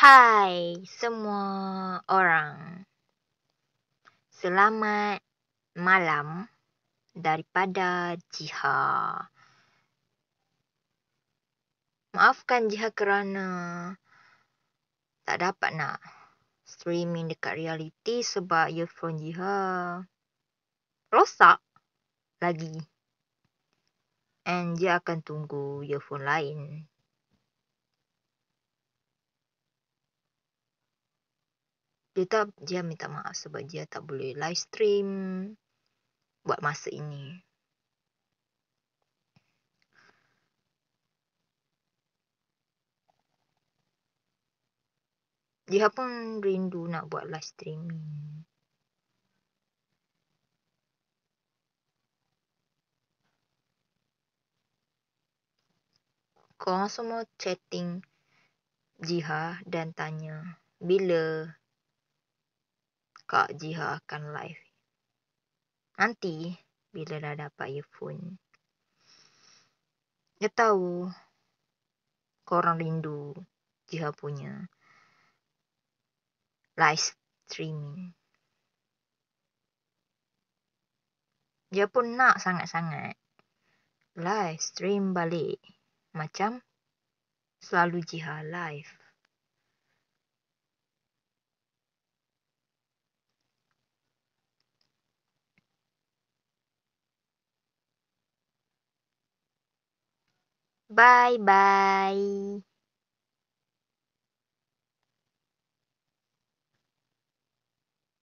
Hai semua orang. Selamat malam daripada Jiha. Maafkan Jiha kerana tak dapat nak streaming dekat reality sebab earphone Jiha rosak lagi. And dia akan tunggu earphone lain dia tak dia minta maaf sebab dia tak boleh live stream buat masa ini. Dia pun rindu nak buat live streaming. Kau semua chatting Jihah dan tanya bila Kak Jiha akan live. Nanti bila dah dapat earphone. Dia tahu korang rindu Jiha punya live streaming. Dia pun nak sangat-sangat live stream balik. Macam selalu Jiha live. Bye bye.